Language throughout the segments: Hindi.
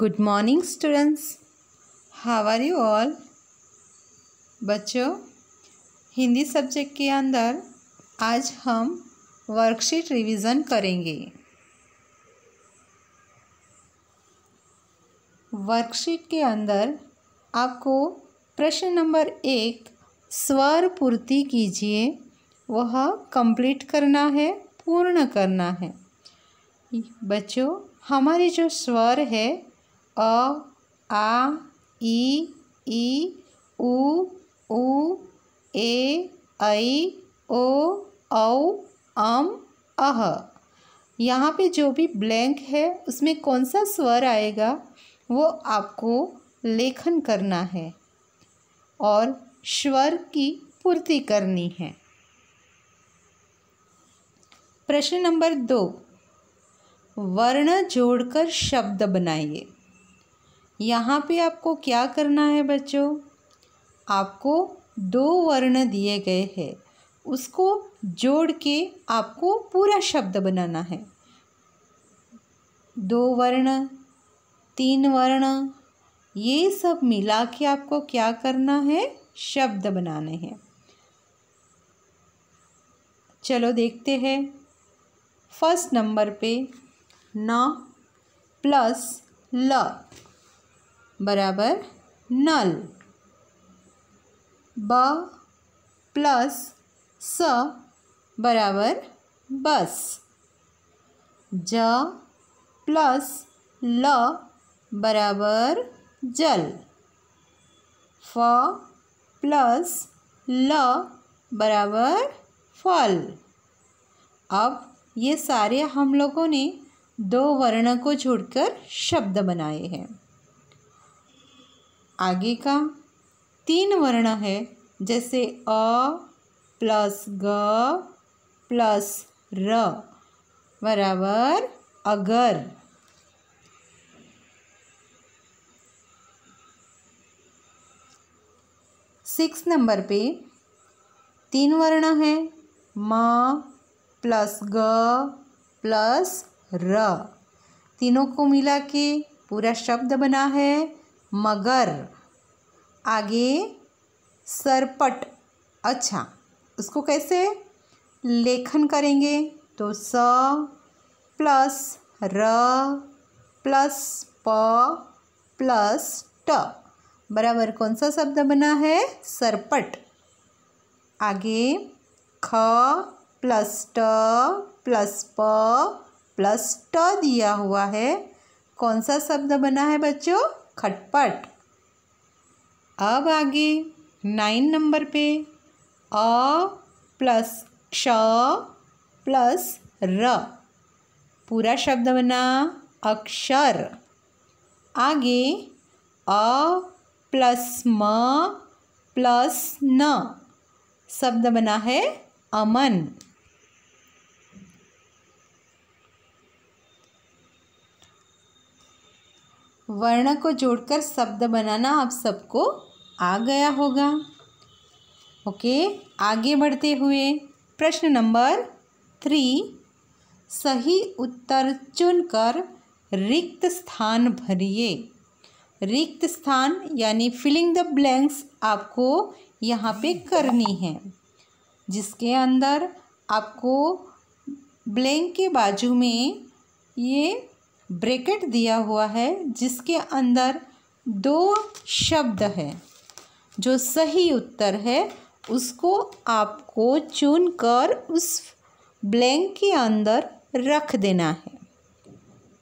Good morning students how are you all बच्चों हिंदी सब्जेक्ट के अंदर आज हम वर्कशीट रिवीजन करेंगे वर्कशीट के अंदर आपको प्रश्न नंबर एक स्वर पूर्ति कीजिए वह कंप्लीट करना है पूर्ण करना है बच्चों हमारे जो स्वर है अ आ इ ई उ उ ए ऐ ओ औ अम अह यहाँ पे जो भी ब्लैंक है उसमें कौन सा स्वर आएगा वो आपको लेखन करना है और स्वर की पूर्ति करनी है प्रश्न नंबर दो वर्ण जोड़कर शब्द बनाइए यहाँ पे आपको क्या करना है बच्चों आपको दो वर्ण दिए गए हैं उसको जोड़ के आपको पूरा शब्द बनाना है दो वर्ण तीन वर्ण ये सब मिला के आपको क्या करना है शब्द बनाने हैं चलो देखते हैं फर्स्ट नंबर पे न प्लस ल बराबर नल ब प्लस स बराबर बस ज प्लस ल बराबर जल फ प्लस ल बराबर फल अब ये सारे हम लोगों ने दो वर्ण को छोड़कर शब्द बनाए हैं आगे का तीन वर्ण है जैसे अ प्लस ग प्लस र बराबर अगर सिक्स नंबर पे तीन वर्ण है म प्लस ग प्लस र तीनों को मिला के पूरा शब्द बना है मगर आगे सरपट अच्छा उसको कैसे लेखन करेंगे तो स प्लस र प्लस प प्लस ट बराबर कौन सा शब्द बना है सरपट आगे ख प्लस ट प्लस प प्लस ट दिया हुआ है कौन सा शब्द बना है बच्चों खटपट अब आगे नाइन नंबर पे अ प्लस क्ष प्लस र पूरा शब्द बना अक्षर आगे अ प्लस म प्लस न शब्द बना है अमन वर्ण को जोड़कर शब्द बनाना आप सबको आ गया होगा ओके आगे बढ़ते हुए प्रश्न नंबर थ्री सही उत्तर चुनकर रिक्त स्थान भरिए रिक्त स्थान यानी फिलिंग द ब्लैंक्स आपको यहाँ पे करनी है जिसके अंदर आपको ब्लैंक के बाजू में ये ब्रैकेट दिया हुआ है जिसके अंदर दो शब्द हैं जो सही उत्तर है उसको आपको चुन कर उस ब्लैंक के अंदर रख देना है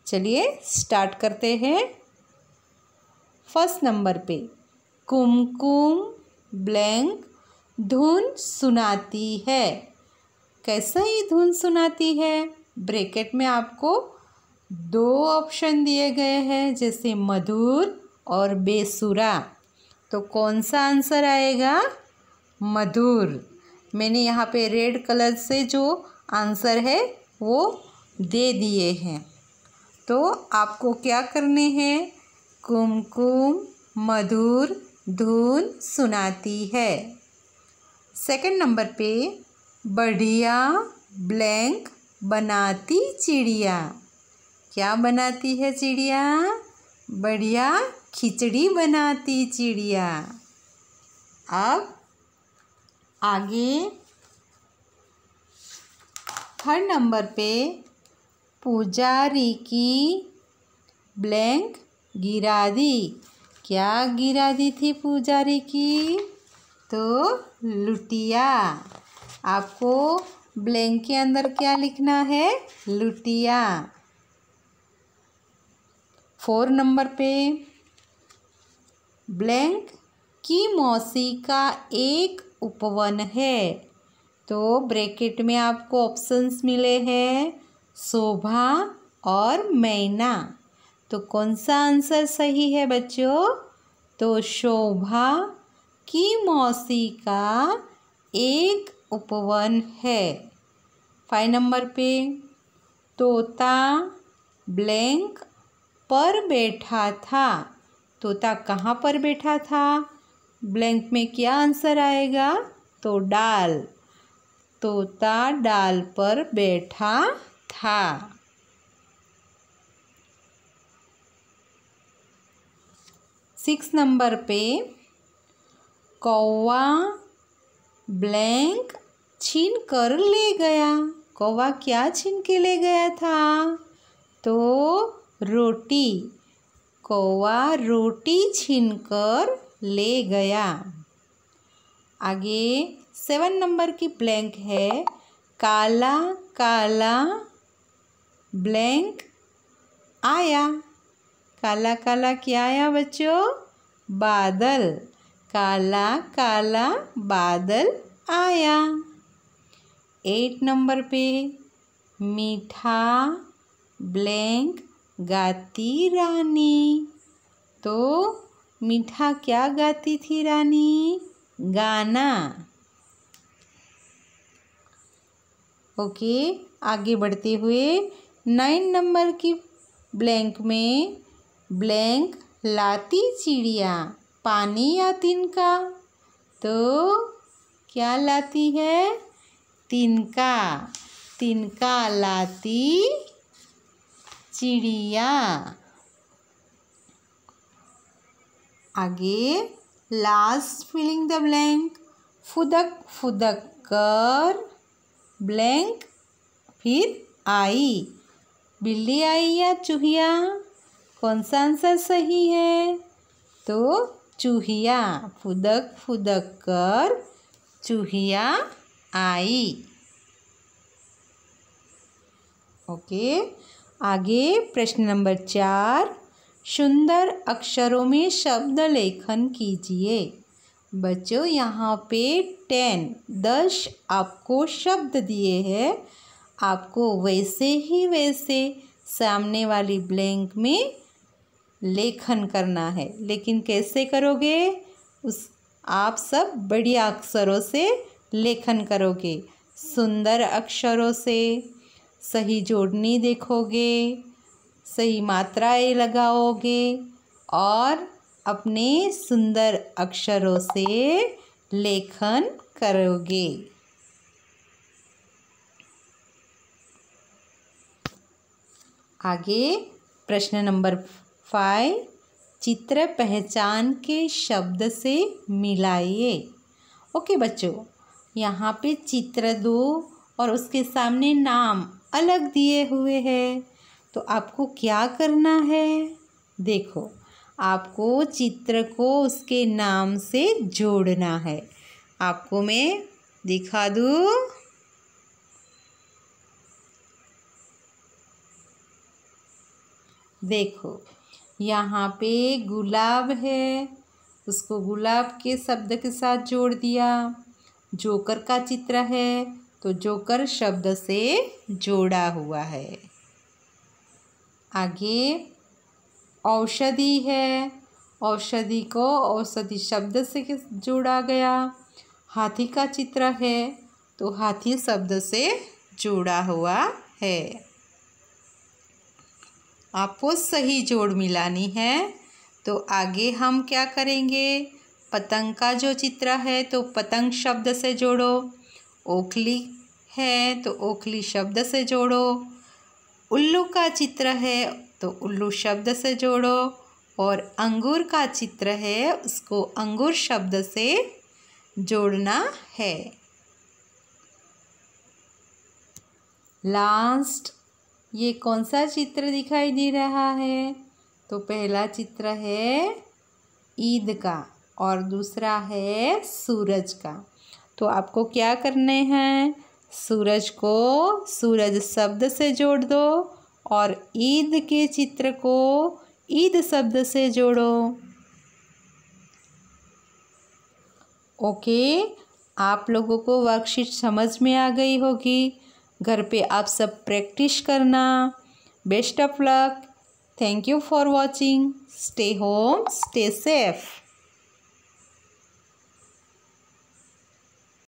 चलिए स्टार्ट करते हैं फर्स्ट नंबर पे कुमकुम ब्लैंक धुन सुनाती है कैसा ये धुन सुनाती है ब्रैकेट में आपको दो ऑप्शन दिए गए हैं जैसे मधुर और बेसुरा तो कौन सा आंसर आएगा मधुर मैंने यहाँ पे रेड कलर से जो आंसर है वो दे दिए हैं तो आपको क्या करने हैं कुमकुम मधुर धुन सुनाती है सेकंड नंबर पे बढ़िया ब्लैंक बनाती चिड़िया क्या बनाती है चिड़िया बढ़िया खिचड़ी बनाती चिड़िया अब आगे थर्ड नंबर पे पुजारी की ब्लैंक गिरा दी क्या गिरा दी थी पुजारी की तो लुटिया आपको ब्लैंक के अंदर क्या लिखना है लुटिया फोर नंबर पे ब्लैंक की मौसी का एक उपवन है तो ब्रैकेट में आपको ऑप्शंस मिले हैं शोभा और मैना तो कौन सा आंसर सही है बच्चों तो शोभा की मौसी का एक उपवन है फाइव नंबर पे तोता ब्लैंक पर बैठा था तोता कहाँ पर बैठा था ब्लैंक में क्या आंसर आएगा तो डाल तोता डाल पर बैठा था सिक्स नंबर पे कौवा ब्लैंक छीन कर ले गया कौवा क्या छीन के ले गया था तो रोटी कौवा रोटी छीनकर ले गया आगे सेवन नंबर की ब्लैंक है काला काला ब्लैंक आया काला काला क्या आया बच्चों बादल काला काला बादल आया एट नंबर पे मीठा ब्लैंक गाती रानी तो मीठा क्या गाती थी रानी गाना ओके आगे बढ़ते हुए नाइन नंबर की ब्लैंक में ब्लैंक लाती चिड़िया पानी या तिनका तो क्या लाती है तिनका तिनका लाती चिड़िया आगे लास्ट फिलिंग द ब्लैंक फुदक फुदक कर ब्लैंक फिर आई बिल्ली आई या चूहिया कौन सा आंसर सही है तो चूहिया फुदक फुदक कर चूहिया आई ओके okay. आगे प्रश्न नंबर चार सुंदर अक्षरों में शब्द लेखन कीजिए बच्चों यहाँ पे टेन दस आपको शब्द दिए हैं आपको वैसे ही वैसे सामने वाली ब्लैंक में लेखन करना है लेकिन कैसे करोगे उस आप सब बढ़िया अक्षरों से लेखन करोगे सुंदर अक्षरों से सही जोड़नी देखोगे सही मात्राएं लगाओगे और अपने सुंदर अक्षरों से लेखन करोगे आगे प्रश्न नंबर फाइव चित्र पहचान के शब्द से मिलाइए ओके बच्चों यहाँ पे चित्र दो और उसके सामने नाम अलग दिए हुए हैं तो आपको क्या करना है देखो आपको चित्र को उसके नाम से जोड़ना है आपको मैं दिखा दूँ देखो यहाँ पे गुलाब है उसको गुलाब के शब्द के साथ जोड़ दिया जोकर का चित्र है तो जोकर शब्द से जोड़ा हुआ है आगे औषधि है औषधि को औषधि शब्द से जोड़ा गया हाथी का चित्र है तो हाथी शब्द से जोड़ा हुआ है आपको सही जोड़ मिलानी है तो आगे हम क्या करेंगे पतंग का जो चित्र है तो पतंग शब्द से जोड़ो ओखली है तो ओखली शब्द से जोड़ो उल्लू का चित्र है तो उल्लू शब्द से जोड़ो और अंगूर का चित्र है उसको अंगूर शब्द से जोड़ना है लास्ट ये कौन सा चित्र दिखाई दे रहा है तो पहला चित्र है ईद का और दूसरा है सूरज का तो आपको क्या करने हैं सूरज को सूरज शब्द से जोड़ दो और ईद के चित्र को ईद शब्द से जोड़ो ओके आप लोगों को वर्कशीट समझ में आ गई होगी घर पे आप सब प्रैक्टिस करना best of luck thank you for watching stay home stay safe